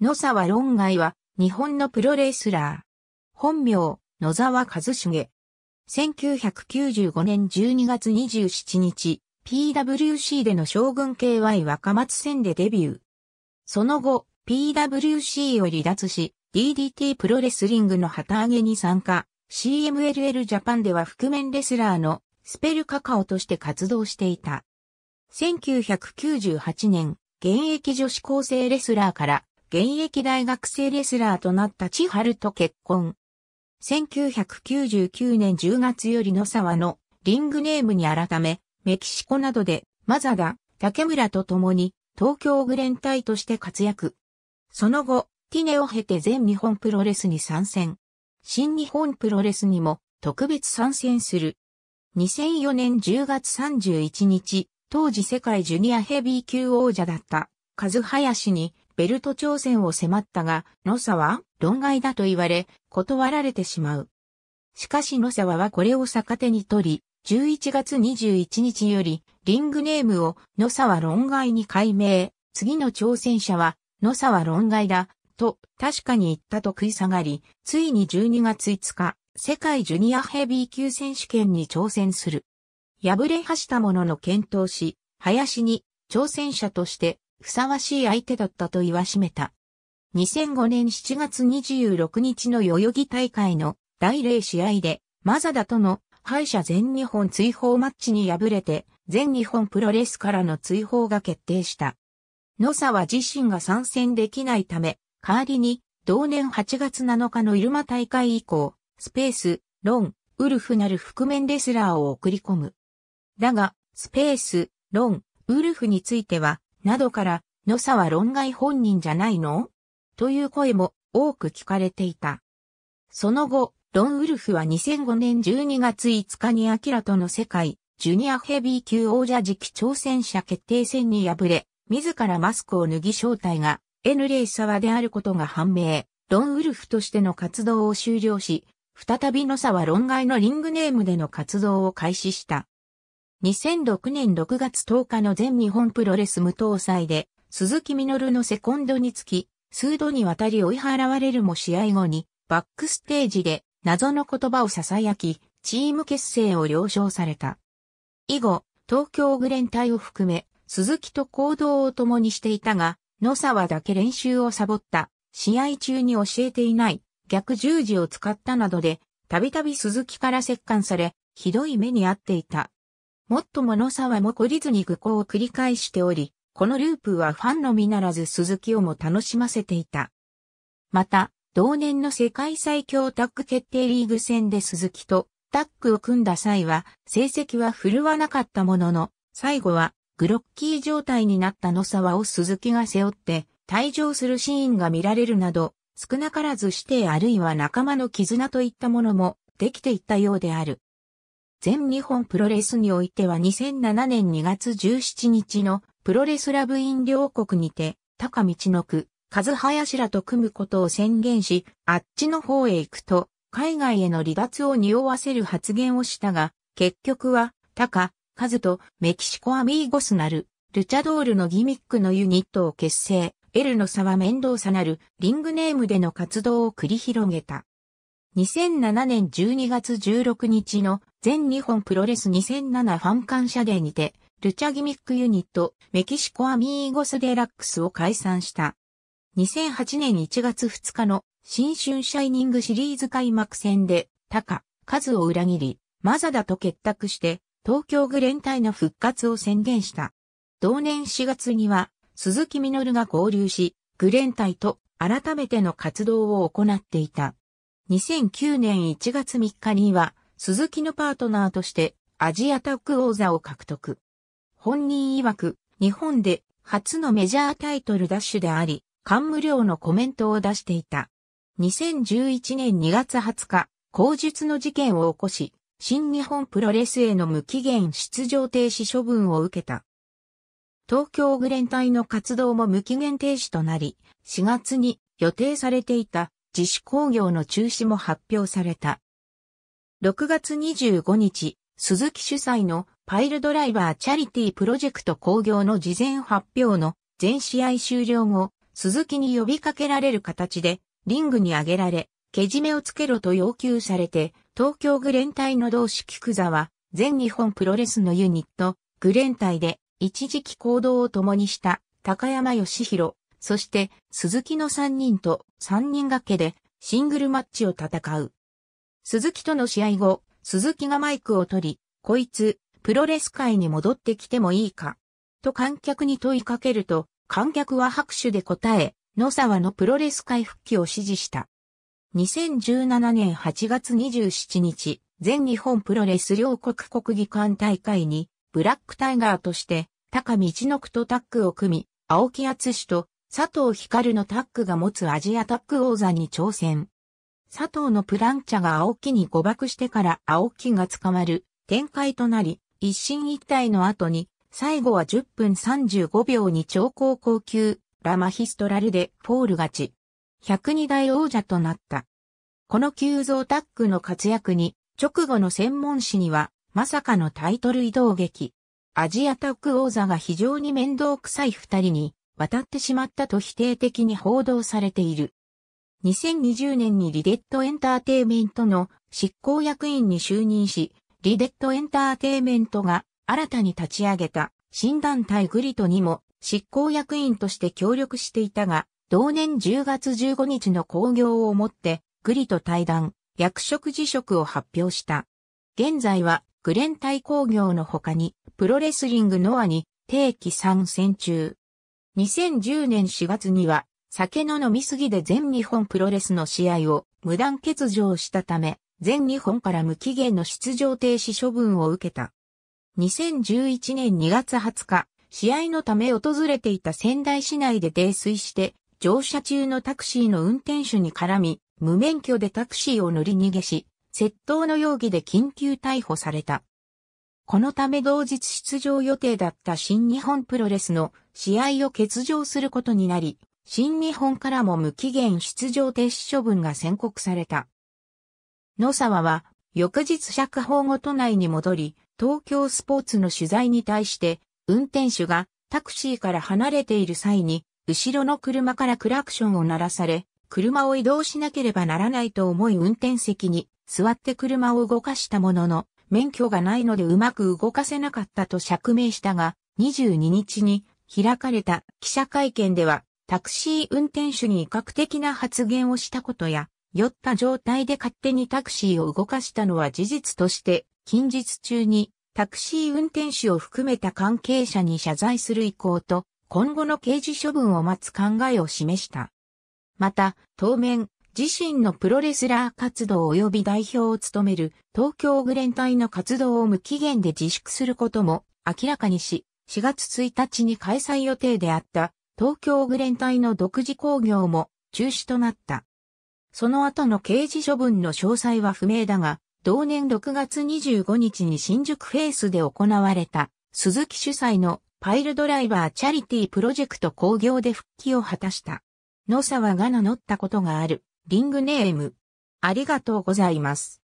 野沢論外は、日本のプロレスラー。本名、野沢和重。1995年12月27日、PWC での将軍 KY 若松戦でデビュー。その後、PWC を離脱し、DDT プロレスリングの旗揚げに参加、CMLL ジャパンでは覆面レスラーのスペルカカオとして活動していた。1998年、現役女子高生レスラーから現役大学生レスラーとなった千春と結婚。1999年10月より野沢のリングネームに改め、メキシコなどでマザダ、竹村と共に東京グレン隊として活躍。その後、ティネを経て全日本プロレスに参戦。新日本プロレスにも特別参戦する。2004年10月31日、当時世界ジュニアヘビー級王者だった、カズハヤシにベルト挑戦を迫ったが、ノサは論外だと言われ、断られてしまう。しかしノサワはこれを逆手に取り、11月21日より、リングネームを野沢論外に改名。次の挑戦者は、野沢論外だ、と、確かに言ったと食い下がり、ついに12月5日、世界ジュニアヘビー級選手権に挑戦する。敗れはしたものの検討し、林に、挑戦者として、ふさわしい相手だったと言わしめた。2005年7月26日の代々木大会の第0試合で、マザダとの敗者全日本追放マッチに敗れて、全日本プロレスからの追放が決定した。野沢自身が参戦できないため、代わりに、同年8月7日のイルマ大会以降、スペース、ロン、ウルフなる覆面レスラーを送り込む。だが、スペース、ロン、ウルフについては、などから、野沢論外本人じゃないのという声も多く聞かれていた。その後、ロンウルフは2005年12月5日にアキラとの世界、ジュニアヘビー級王者時期挑戦者決定戦に敗れ、自らマスクを脱ぎ正体が N レイサワであることが判明、ロンウルフとしての活動を終了し、再び野沢論外のリングネームでの活動を開始した。2006年6月10日の全日本プロレス無搭載で、鈴木みのるのセコンドにつき、数度にわたり追い払われるも試合後に、バックステージで謎の言葉を囁き、チーム結成を了承された。以後、東京グレン隊を含め、鈴木と行動を共にしていたが、野沢だけ練習をサボった、試合中に教えていない、逆十字を使ったなどで、たびたび鈴木から折感され、ひどい目に遭っていた。もっとも野沢も懲りずに愚行を繰り返しており、このループはファンのみならず鈴木をも楽しませていた。また、同年の世界最強タッグ決定リーグ戦で鈴木とタッグを組んだ際は、成績は振るわなかったものの、最後はグロッキー状態になった野沢を鈴木が背負って、退場するシーンが見られるなど、少なからずしてあるいは仲間の絆といったものもできていったようである。全日本プロレスにおいては2007年2月17日のプロレスラブイン両国にて、高道の区、和林らと組むことを宣言し、あっちの方へ行くと、海外への離脱を匂わせる発言をしたが、結局は、高、和とメキシコアミーゴスなる、ルチャドールのギミックのユニットを結成、L の差は面倒さなる、リングネームでの活動を繰り広げた。2007年12月16日の全日本プロレス2007ファン感謝デーにて、ルチャギミックユニット、メキシコアミーゴスデラックスを解散した。2008年1月2日の新春シャイニングシリーズ開幕戦で、タカ、カズを裏切り、マザダと結託して、東京グレン隊の復活を宣言した。同年4月には、鈴木ミノルが合流し、グレン隊と改めての活動を行っていた。2009年1月3日には、鈴木のパートナーとしてアジアタック王座を獲得。本人曰く、日本で初のメジャータイトルダッシュであり、感無量のコメントを出していた。2011年2月20日、口述の事件を起こし、新日本プロレスへの無期限出場停止処分を受けた。東京グレン隊の活動も無期限停止となり、4月に予定されていた自主工業の中止も発表された。6月25日、鈴木主催のパイルドライバーチャリティープロジェクト工業の事前発表の全試合終了後、鈴木に呼びかけられる形でリングに上げられ、けじめをつけろと要求されて、東京グレン隊の同志菊は、全日本プロレスのユニット、グレン隊で一時期行動を共にした高山義弘、そして、鈴木の3人と3人掛けでシングルマッチを戦う。鈴木との試合後、鈴木がマイクを取り、こいつ、プロレス界に戻ってきてもいいか、と観客に問いかけると、観客は拍手で答え、野沢のプロレス界復帰を支持した。2017年8月27日、全日本プロレス両国国技館大会に、ブラックタイガーとして、高道のくとタッグを組み、青木厚と佐藤光のタッグが持つアジアタッグ王座に挑戦。佐藤のプランチャが青木に誤爆してから青木が捕まる展開となり、一進一退の後に、最後は10分35秒に超高高級、ラマヒストラルでポール勝ち。102代王者となった。この急増タッグの活躍に、直後の専門誌には、まさかのタイトル移動劇。アジアタッグ王座が非常に面倒くさい二人に、渡ってしまったと否定的に報道されている。2020年にリデッドエンターテイメントの執行役員に就任し、リデッドエンターテイメントが新たに立ち上げた新団体グリトにも執行役員として協力していたが、同年10月15日の興行をもってグリと対談、役職辞職を発表した。現在はグレン対工業の他にプロレスリングノアに定期参戦中。2010年4月には、酒の飲みすぎで全日本プロレスの試合を無断欠場したため、全日本から無期限の出場停止処分を受けた。2011年2月20日、試合のため訪れていた仙台市内で泥酔して、乗車中のタクシーの運転手に絡み、無免許でタクシーを乗り逃げし、窃盗の容疑で緊急逮捕された。このため同日出場予定だった新日本プロレスの試合を欠場することになり、新日本からも無期限出場停止処分が宣告された。野沢は、翌日釈放後都内に戻り、東京スポーツの取材に対して、運転手がタクシーから離れている際に、後ろの車からクラクションを鳴らされ、車を移動しなければならないと思い運転席に座って車を動かしたものの、免許がないのでうまく動かせなかったと釈明したが、22日に開かれた記者会見では、タクシー運転手に威嚇的な発言をしたことや、酔った状態で勝手にタクシーを動かしたのは事実として、近日中にタクシー運転手を含めた関係者に謝罪する意向と、今後の刑事処分を待つ考えを示した。また、当面、自身のプロレスラー活動及び代表を務める東京グレン隊の活動を無期限で自粛することも明らかにし、4月1日に開催予定であった東京グレン隊の独自工業も中止となった。その後の刑事処分の詳細は不明だが、同年6月25日に新宿フェイスで行われた鈴木主催のパイルドライバーチャリティプロジェクト工業で復帰を果たした。野沢が名乗ったことがあるリングネーム。ありがとうございます。